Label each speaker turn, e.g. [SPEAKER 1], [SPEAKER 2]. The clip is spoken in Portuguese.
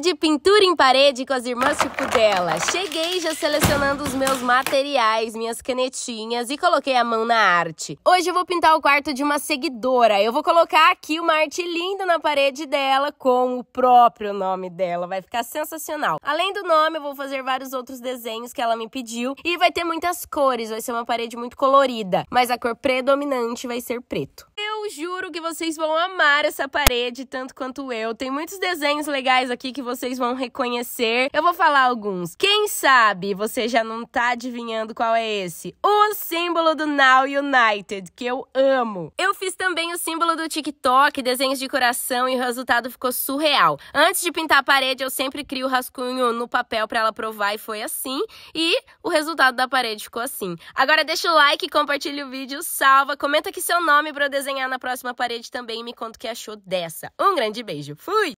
[SPEAKER 1] de pintura em parede com as irmãs tipo dela. Cheguei já selecionando os meus materiais, minhas canetinhas e coloquei a mão na arte. Hoje eu vou pintar o quarto de uma seguidora. Eu vou colocar aqui uma arte linda na parede dela com o próprio nome dela. Vai ficar sensacional. Além do nome, eu vou fazer vários outros desenhos que ela me pediu e vai ter muitas cores. Vai ser uma parede muito colorida, mas a cor predominante vai ser preto. Eu juro que vocês vão amar essa parede tanto quanto eu. Tem muitos desenhos legais aqui que vocês vão reconhecer. Eu vou falar alguns. Quem sabe você já não tá adivinhando qual é esse? O símbolo do Now United, que eu amo. Eu fiz também o símbolo do TikTok, desenhos de coração e o resultado ficou surreal. Antes de pintar a parede, eu sempre crio o rascunho no papel para ela provar e foi assim. E o resultado da parede ficou assim. Agora deixa o like, compartilha o vídeo, salva, comenta aqui seu nome para eu desenhar na próxima parede também e me conta o que achou dessa. Um grande beijo. Fui!